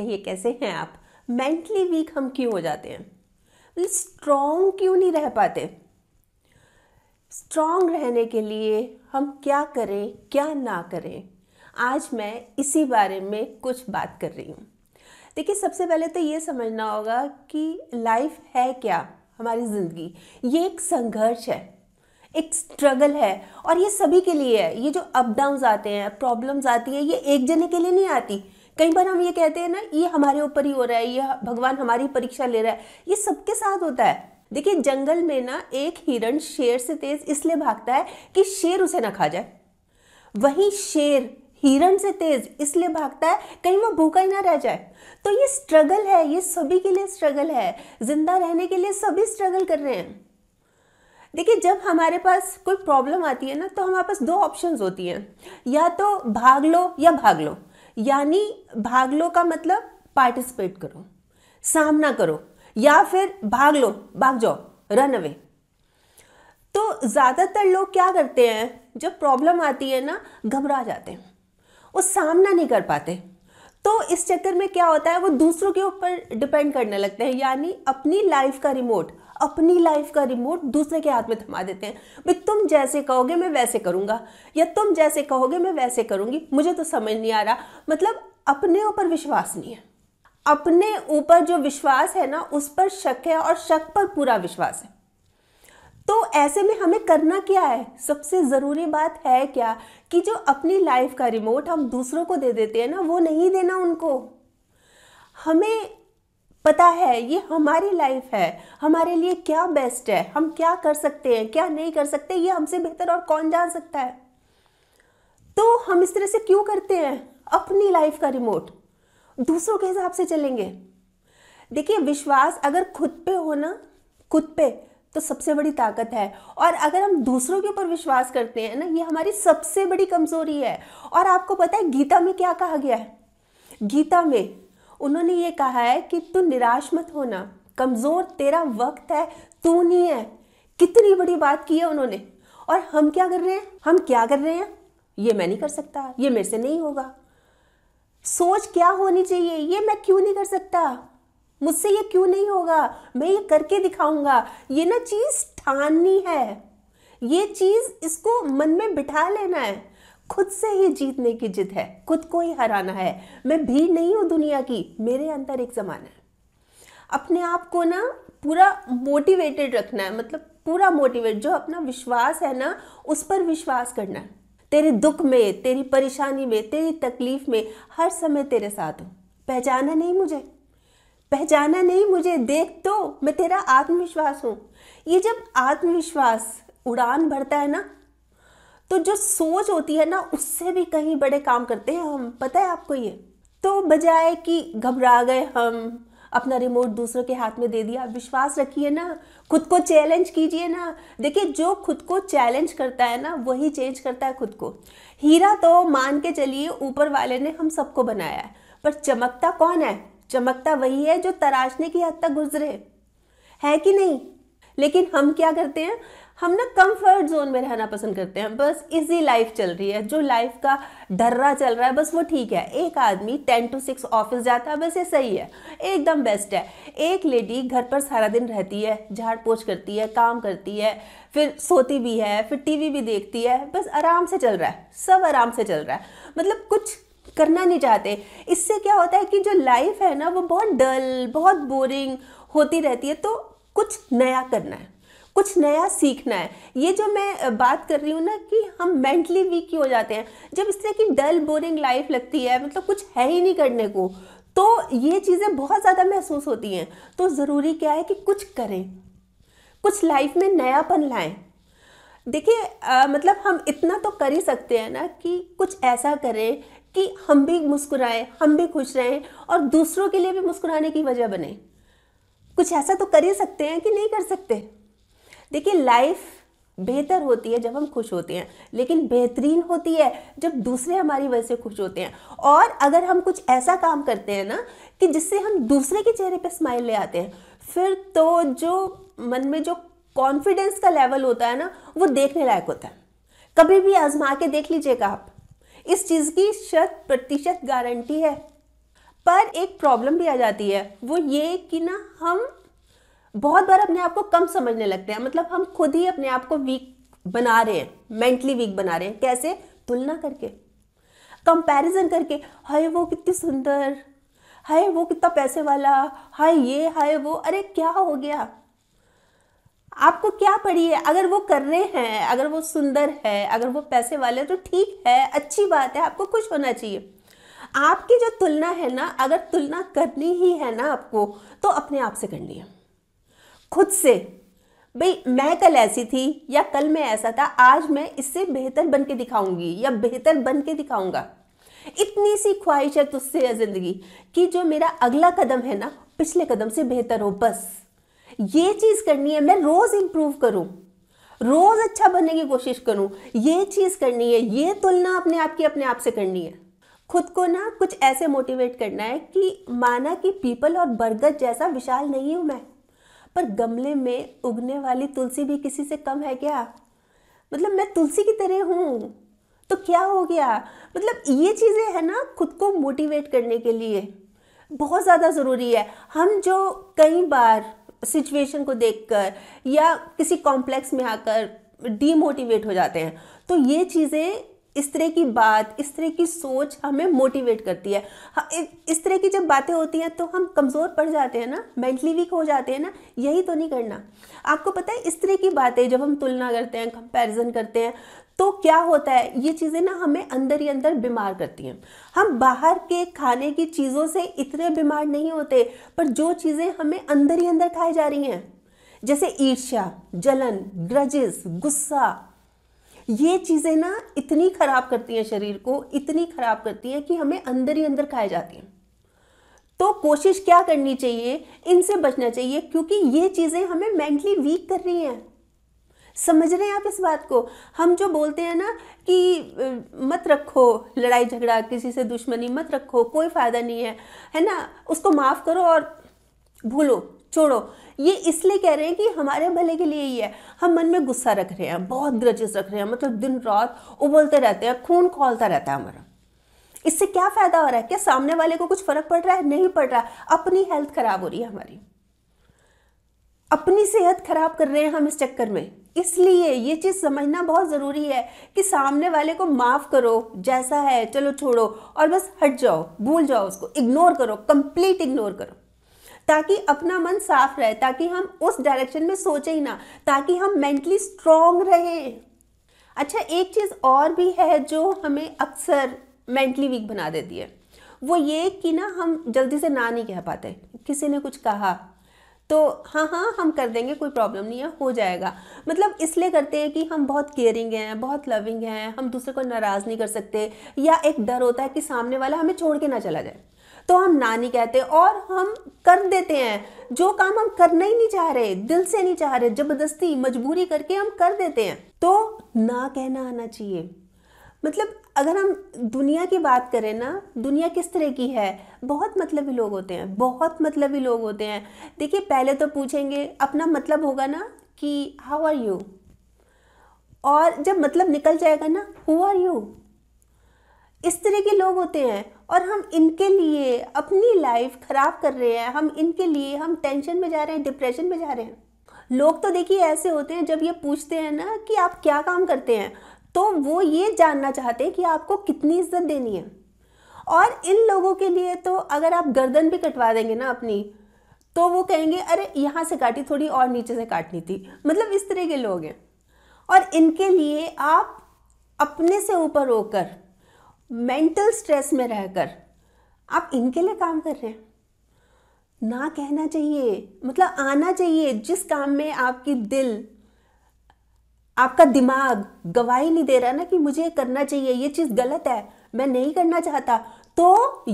कहिए कैसे हैं आप मेंटली वीक हम क्यों हो जाते हैं स्ट्रॉन्ग क्यों नहीं रह पाते स्ट्रॉन्ग रहने के लिए हम क्या करें क्या ना करें आज मैं इसी बारे में कुछ बात कर रही हूँ देखिए सबसे पहले तो ये समझना होगा कि लाइफ है क्या हमारी ज़िंदगी ये एक संघर्ष है एक स्ट्रगल है और ये सभी के लिए है ये जो अप डाउन्स आते हैं प्रॉब्लम्स आती हैं ये एक जने के लिए नहीं आती कई बार हम ये कहते हैं ना ये हमारे ऊपर ही हो रहा है ये भगवान हमारी परीक्षा ले रहा है ये सबके साथ होता है देखिए जंगल में ना एक हिरण शेर से तेज इसलिए भागता है कि शेर उसे ना खा जाए वहीं शेर हिरण से तेज इसलिए भागता है कहीं वो भूखा ही ना रह जाए तो ये स्ट्रगल है ये सभी के लिए स्ट्रगल है जिंदा रहने के लिए सभी स्ट्रगल कर रहे हैं देखिए जब हमारे पास कोई प्रॉब्लम आती है ना तो हमारे पास दो ऑप्शंस होती हैं या तो भाग लो या भाग लो यानी भाग लो का मतलब पार्टिसिपेट करो सामना करो या फिर भाग लो भाग जाओ रन अवे तो ज़्यादातर लोग क्या करते हैं जब प्रॉब्लम आती है ना घबरा जाते हैं वो सामना नहीं कर पाते तो इस चक्कर में क्या होता है वो दूसरों के ऊपर डिपेंड करने लगते हैं यानी अपनी लाइफ का रिमोट अपनी लाइफ का रिमोट दूसरे के हाथ में थमा देते हैं भाई तुम जैसे कहोगे मैं वैसे करूँगा या तुम जैसे कहोगे मैं वैसे करूँगी मुझे तो समझ नहीं आ रहा मतलब अपने ऊपर विश्वास नहीं है अपने ऊपर जो विश्वास है ना उस पर शक है और शक पर पूरा विश्वास है तो ऐसे में हमें करना क्या है सबसे ज़रूरी बात है क्या कि जो अपनी लाइफ का रिमोट हम दूसरों को दे देते हैं ना वो नहीं देना उनको हमें पता है ये हमारी लाइफ है हमारे लिए क्या बेस्ट है हम क्या कर सकते हैं क्या नहीं कर सकते ये हमसे बेहतर और कौन जान सकता है तो हम इस तरह से क्यों करते हैं अपनी लाइफ का रिमोट दूसरों के हिसाब से चलेंगे देखिए विश्वास अगर खुद पे हो ना खुद पे तो सबसे बड़ी ताकत है और अगर हम दूसरों के ऊपर विश्वास करते हैं ना ये हमारी सबसे बड़ी कमजोरी है और आपको पता है गीता में क्या कहा गया है गीता में उन्होंने ये कहा है कि तू निराश मत होना कमज़ोर तेरा वक्त है तू नहीं है कितनी बड़ी बात की है उन्होंने और हम क्या कर रहे हैं हम क्या कर रहे हैं ये मैं नहीं कर सकता ये मेरे से नहीं होगा सोच क्या होनी चाहिए ये मैं क्यों नहीं कर सकता मुझसे ये क्यों नहीं होगा मैं ये करके दिखाऊंगा ये ना चीज़ ठाननी है ये चीज़ इसको मन में बिठा लेना है खुद से ही जीतने की जिद है खुद को ही हराना है मैं भीड़ नहीं हूं दुनिया की मेरे अंदर एक ज़माना है अपने आप को ना पूरा मोटिवेटेड रखना है मतलब पूरा मोटिवेट जो अपना विश्वास है ना उस पर विश्वास करना है तेरे दुख में तेरी परेशानी में तेरी तकलीफ में हर समय तेरे साथ हूँ पहचाना नहीं मुझे पहचाना नहीं मुझे देख तो मैं तेरा आत्मविश्वास हूँ ये जब आत्मविश्वास उड़ान भरता है ना तो जो सोच होती है ना उससे भी कहीं बड़े काम करते हैं हम पता है आपको ये तो बजाय कि घबरा गए हम अपना रिमोट दूसरों के हाथ में दे दिया विश्वास रखिए ना खुद को चैलेंज कीजिए ना देखिए जो खुद को चैलेंज करता है ना वही चेंज करता है खुद को हीरा तो मान के चलिए ऊपर वाले ने हम सबको बनाया है पर चमकता कौन है चमकता वही है जो तराशने की हद तक गुजरे है कि नहीं लेकिन हम क्या करते हैं हम ना कंफर्ट जोन में रहना पसंद करते हैं बस इजी लाइफ चल रही है जो लाइफ का डर्रा चल रहा है बस वो ठीक है एक आदमी टेन टू सिक्स ऑफिस जाता है बस ये सही है एकदम बेस्ट है एक लेडी घर पर सारा दिन रहती है झाड़ पोछ करती है काम करती है फिर सोती भी है फिर टीवी भी देखती है बस आराम से चल रहा है सब आराम से चल रहा है मतलब कुछ करना नहीं चाहते इससे क्या होता है कि जो लाइफ है ना वो बहुत डल बहुत बोरिंग होती रहती है तो कुछ नया करना है कुछ नया सीखना है ये जो मैं बात कर रही हूँ ना कि हम मेंटली वीक क्यों हो जाते हैं जब इस तरह की डल बोरिंग लाइफ लगती है मतलब कुछ है ही नहीं करने को तो ये चीज़ें बहुत ज़्यादा महसूस होती हैं तो ज़रूरी क्या है कि कुछ करें कुछ लाइफ में नयापन लाएं देखिए मतलब हम इतना तो कर ही सकते हैं ना कि कुछ ऐसा करें कि हम भी मुस्कुराएं हम भी खुश रहें और दूसरों के लिए भी मुस्कुराने की वजह बने कुछ ऐसा तो कर ही सकते हैं कि नहीं कर सकते देखिए लाइफ बेहतर होती है जब हम खुश होते हैं लेकिन बेहतरीन होती है जब दूसरे हमारी वजह से खुश होते हैं और अगर हम कुछ ऐसा काम करते हैं ना कि जिससे हम दूसरे के चेहरे पे स्माइल ले आते हैं फिर तो जो मन में जो कॉन्फिडेंस का लेवल होता है ना वो देखने लायक होता है कभी भी आजमा के देख लीजिएगा आप इस चीज़ की शत प्रतिशत गारंटी है पर एक प्रॉब्लम भी आ जाती है वो ये कि ना हम बहुत बार अपने आप को कम समझने लगते हैं मतलब हम खुद ही अपने आप को वीक बना रहे हैं मेंटली वीक बना रहे हैं कैसे तुलना करके कंपैरिजन करके हाय वो कितनी सुंदर हाय वो कितना पैसे वाला हाय ये हाय वो अरे क्या हो गया आपको क्या पड़ी है अगर वो कर रहे हैं अगर वो सुंदर है अगर वो पैसे वाले तो ठीक है अच्छी बात है आपको खुश होना चाहिए आपकी जो तुलना है ना अगर तुलना करनी ही है ना आपको तो अपने आप से करनी है खुद से भाई मैं कल ऐसी थी या कल मैं ऐसा था आज मैं इससे बेहतर बन के दिखाऊंगी या बेहतर बन के दिखाऊंगा इतनी सी ख्वाहिश है तुझसे या ज़िंदगी कि जो मेरा अगला कदम है ना पिछले कदम से बेहतर हो बस ये चीज़ करनी है मैं रोज़ इम्प्रूव करूँ रोज़ अच्छा बनने की कोशिश करूँ ये चीज़ करनी है ये तुलना अपने आप की अपने आप से करनी है खुद को ना कुछ ऐसे मोटिवेट करना है कि माना कि पीपल और बरगद जैसा विशाल नहीं हूँ मैं पर गमले में उगने वाली तुलसी भी किसी से कम है क्या मतलब मैं तुलसी की तरह हूँ तो क्या हो गया मतलब ये चीज़ें हैं ना खुद को मोटिवेट करने के लिए बहुत ज़्यादा ज़रूरी है हम जो कई बार सिचुएशन को देखकर या किसी कॉम्प्लेक्स में आकर डीमोटिवेट हो जाते हैं तो ये चीज़ें इस तरह की बात इस तरह की सोच हमें मोटिवेट करती है हाँ, इस तरह की जब बातें होती हैं तो हम कमज़ोर पड़ जाते हैं ना मेंटली वीक हो जाते हैं ना यही तो नहीं करना आपको पता है इस तरह की बातें जब हम तुलना करते हैं कंपैरिजन करते हैं तो क्या होता है ये चीज़ें ना हमें अंदर ही अंदर बीमार करती हैं हम बाहर के खाने की चीज़ों से इतने बीमार नहीं होते पर जो चीज़ें हमें अंदर ही अंदर खाई जा रही हैं जैसे ईर्ष्या जलन ग्रजिस गुस्सा ये चीज़ें ना इतनी ख़राब करती हैं शरीर को इतनी ख़राब करती हैं कि हमें अंदर ही अंदर खाए जाती हैं तो कोशिश क्या करनी चाहिए इनसे बचना चाहिए क्योंकि ये चीज़ें हमें मेंटली वीक कर रही हैं समझ रहे हैं आप इस बात को हम जो बोलते हैं ना कि मत रखो लड़ाई झगड़ा किसी से दुश्मनी मत रखो कोई फ़ायदा नहीं है है ना उसको माफ़ करो और भूलो छोड़ो ये इसलिए कह रहे हैं कि हमारे भले के लिए ही है हम मन में गुस्सा रख रहे हैं बहुत ग्रजेस रख रहे हैं मतलब दिन रात उबलते रहते हैं खून खोलता रहता है हमारा इससे क्या फ़ायदा हो रहा है क्या सामने वाले को कुछ फ़र्क पड़ रहा है नहीं पड़ रहा है अपनी हेल्थ खराब हो रही है हमारी अपनी सेहत खराब कर रहे हैं हम इस चक्कर में इसलिए ये चीज़ समझना बहुत ज़रूरी है कि सामने वाले को माफ़ करो जैसा है चलो छोड़ो और बस हट जाओ भूल जाओ उसको इग्नोर करो कंप्लीट इग्नोर करो ताकि अपना मन साफ रहे ताकि हम उस डायरेक्शन में सोचें ही ना ताकि हम मेंटली स्ट्रांग रहें अच्छा एक चीज़ और भी है जो हमें अक्सर मेंटली वीक बना देती है वो ये कि ना हम जल्दी से ना नहीं कह पाते किसी ने कुछ कहा तो हाँ हाँ हम कर देंगे कोई प्रॉब्लम नहीं है हो जाएगा मतलब इसलिए करते हैं कि हम बहुत केयरिंग हैं बहुत लविंग हैं हम दूसरे को नाराज़ नहीं कर सकते या एक डर होता है कि सामने वाला हमें छोड़ के ना चला जाए तो हम ना नहीं कहते और हम कर देते हैं जो काम हम करना ही नहीं चाह रहे दिल से नहीं चाह रहे जबरदस्ती मजबूरी करके हम कर देते हैं तो ना कहना आना चाहिए मतलब अगर हम दुनिया की बात करें ना दुनिया किस तरह की है बहुत मतलबी लोग होते हैं बहुत मतलबी लोग होते हैं देखिए पहले तो पूछेंगे अपना मतलब होगा ना कि हाउ आर यू और जब मतलब निकल जाएगा ना हु आर यू इस तरह के लोग होते हैं और हम इनके लिए अपनी लाइफ ख़राब कर रहे हैं हम इनके लिए हम टेंशन में जा रहे हैं डिप्रेशन में जा रहे हैं लोग तो देखिए ऐसे होते हैं जब ये पूछते हैं ना कि आप क्या काम करते हैं तो वो ये जानना चाहते हैं कि आपको कितनी इज्जत देनी है और इन लोगों के लिए तो अगर आप गर्दन भी कटवा देंगे ना अपनी तो वो कहेंगे अरे यहाँ से काटी थोड़ी और नीचे से काटनी थी मतलब इस तरह के लोग हैं और इनके लिए आप अपने से ऊपर होकर मेंटल स्ट्रेस में रहकर आप इनके लिए काम कर रहे हैं ना कहना चाहिए मतलब आना चाहिए जिस काम में आपकी दिल आपका दिमाग गवाही नहीं दे रहा ना कि मुझे करना चाहिए ये चीज़ गलत है मैं नहीं करना चाहता तो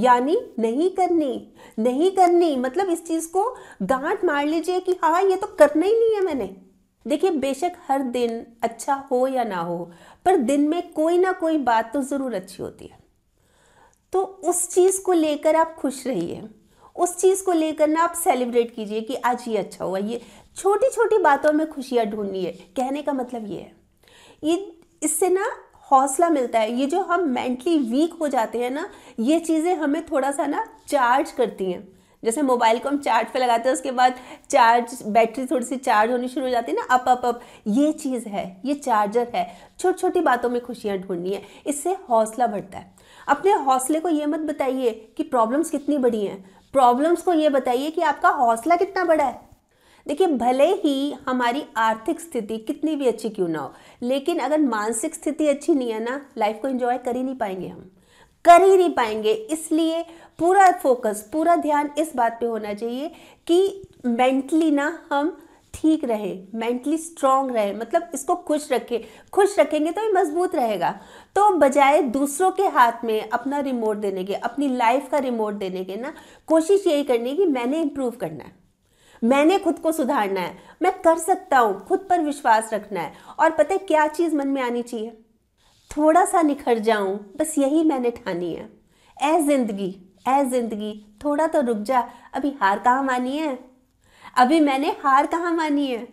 यानी नहीं करनी नहीं करनी मतलब इस चीज़ को गांठ मार लीजिए कि हाँ ये तो करना ही नहीं है मैंने देखिए बेशक हर दिन अच्छा हो या ना हो पर दिन में कोई ना कोई बात तो ज़रूर अच्छी होती है तो उस चीज़ को लेकर आप खुश रहिए उस चीज़ को लेकर ना आप सेलिब्रेट कीजिए कि आज ये अच्छा हुआ ये छोटी छोटी बातों में खुशियाँ ढूंढनी है कहने का मतलब ये है ये इससे ना हौसला मिलता है ये जो हम मेंटली वीक हो जाते हैं ना ये चीज़ें हमें थोड़ा सा ना चार्ज करती हैं जैसे मोबाइल को हम चार्ज पे लगाते हैं उसके बाद चार्ज बैटरी थोड़ी सी चार्ज होनी शुरू हो जाती है ना अप अप अप ये चीज़ है ये चार्जर है छोटी छोटी बातों में खुशियाँ ढूंढनी है इससे हौसला बढ़ता है अपने हौसले को ये मत बताइए कि प्रॉब्लम्स कितनी बड़ी हैं प्रॉब्लम्स को ये बताइए कि आपका हौसला कितना बड़ा है देखिए भले ही हमारी आर्थिक स्थिति कितनी भी अच्छी क्यों ना हो लेकिन अगर मानसिक स्थिति अच्छी नहीं है ना लाइफ को एंजॉय कर ही नहीं पाएंगे हम कर ही नहीं पाएंगे इसलिए पूरा फोकस पूरा ध्यान इस बात पे होना चाहिए कि मेंटली ना हम ठीक रहे मेंटली स्ट्रांग रहे मतलब इसको खुश रखें खुश रखेंगे तो ये मजबूत रहेगा तो बजाय दूसरों के हाथ में अपना रिमोट देने के अपनी लाइफ का रिमोट देने के ना कोशिश यही करनी है कि मैंने इम्प्रूव करना है मैंने खुद को सुधारना है मैं कर सकता हूँ खुद पर विश्वास रखना है और पता है क्या चीज़ मन में आनी चाहिए थोड़ा सा निखर जाऊँ बस यही मैंने ठानी है ए ज़िंदगी ऐ जिंदगी थोड़ा तो रुक जा अभी हार कहाँ मानी है अभी मैंने हार कहाँ मानी है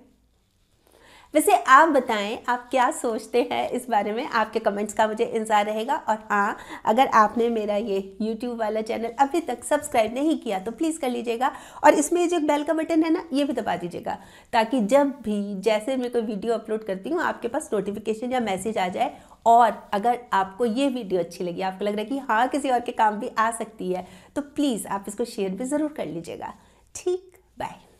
वैसे आप बताएं आप क्या सोचते हैं इस बारे में आपके कमेंट्स का मुझे इंतज़ार रहेगा और हाँ अगर आपने मेरा ये यूट्यूब वाला चैनल अभी तक सब्सक्राइब नहीं किया तो प्लीज़ कर लीजिएगा और इसमें जो बेल का बटन है ना ये भी दबा दीजिएगा ताकि जब भी जैसे मैं कोई वीडियो अपलोड करती हूँ आपके पास नोटिफिकेशन या मैसेज आ जाए और अगर आपको ये वीडियो अच्छी लगी आपको लग रहा है कि हाँ किसी और के काम भी आ सकती है तो प्लीज़ आप इसको शेयर भी ज़रूर कर लीजिएगा ठीक बाय